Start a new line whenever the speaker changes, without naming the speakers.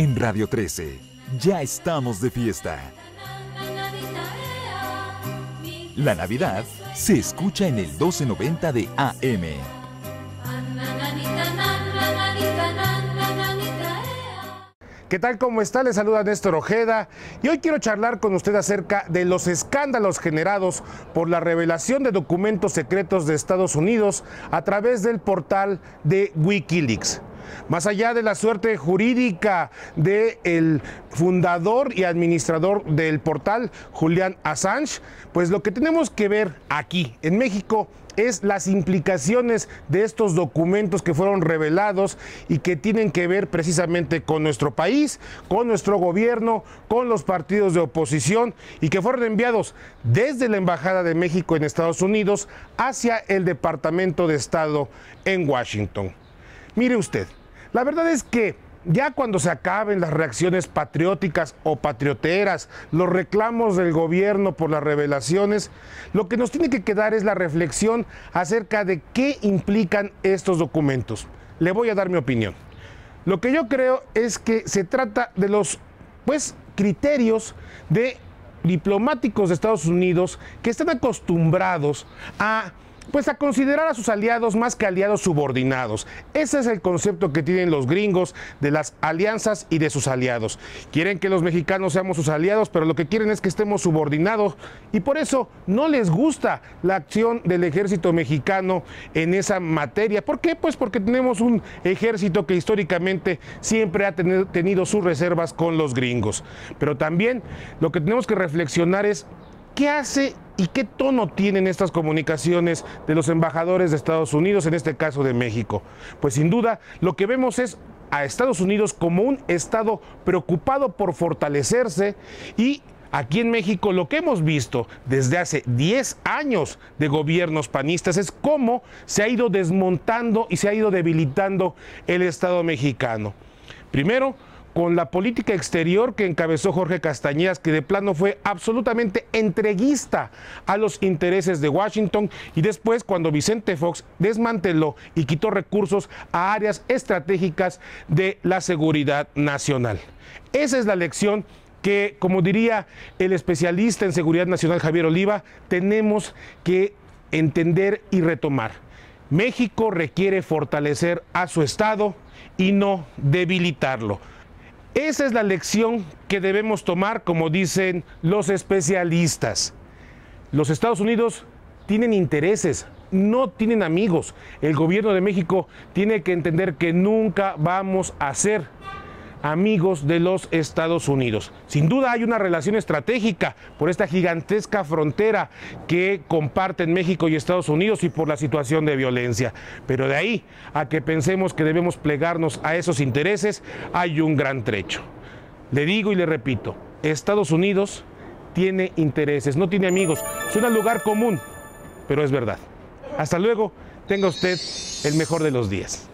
en Radio 13. Ya estamos de fiesta. La Navidad se escucha en el 1290 de AM. ¿Qué tal? ¿Cómo está? le saluda Néstor Ojeda y hoy quiero charlar con usted acerca de los escándalos generados por la revelación de documentos secretos de Estados Unidos a través del portal de Wikileaks. Más allá de la suerte jurídica del fundador y administrador del portal, Julián Assange, pues lo que tenemos que ver aquí en México es las implicaciones de estos documentos que fueron revelados y que tienen que ver precisamente con nuestro país, con nuestro gobierno, con los partidos de oposición y que fueron enviados desde la Embajada de México en Estados Unidos hacia el Departamento de Estado en Washington. Mire usted, la verdad es que ya cuando se acaben las reacciones patrióticas o patrioteras, los reclamos del gobierno por las revelaciones, lo que nos tiene que quedar es la reflexión acerca de qué implican estos documentos. Le voy a dar mi opinión. Lo que yo creo es que se trata de los pues criterios de diplomáticos de Estados Unidos que están acostumbrados a pues a considerar a sus aliados más que aliados subordinados. Ese es el concepto que tienen los gringos de las alianzas y de sus aliados. Quieren que los mexicanos seamos sus aliados, pero lo que quieren es que estemos subordinados y por eso no les gusta la acción del ejército mexicano en esa materia. ¿Por qué? Pues porque tenemos un ejército que históricamente siempre ha tenido sus reservas con los gringos. Pero también lo que tenemos que reflexionar es ¿Qué hace y qué tono tienen estas comunicaciones de los embajadores de Estados Unidos, en este caso de México? Pues sin duda, lo que vemos es a Estados Unidos como un Estado preocupado por fortalecerse y aquí en México lo que hemos visto desde hace 10 años de gobiernos panistas es cómo se ha ido desmontando y se ha ido debilitando el Estado mexicano. Primero, con la política exterior que encabezó Jorge Castañeda, que de plano fue absolutamente entreguista a los intereses de Washington, y después cuando Vicente Fox desmanteló y quitó recursos a áreas estratégicas de la seguridad nacional. Esa es la lección que, como diría el especialista en seguridad nacional Javier Oliva, tenemos que entender y retomar. México requiere fortalecer a su Estado y no debilitarlo. Esa es la lección que debemos tomar, como dicen los especialistas. Los Estados Unidos tienen intereses, no tienen amigos. El gobierno de México tiene que entender que nunca vamos a ser amigos de los Estados Unidos. Sin duda hay una relación estratégica por esta gigantesca frontera que comparten México y Estados Unidos y por la situación de violencia. Pero de ahí a que pensemos que debemos plegarnos a esos intereses, hay un gran trecho. Le digo y le repito, Estados Unidos tiene intereses, no tiene amigos. Suena lugar común, pero es verdad. Hasta luego, tenga usted el mejor de los días.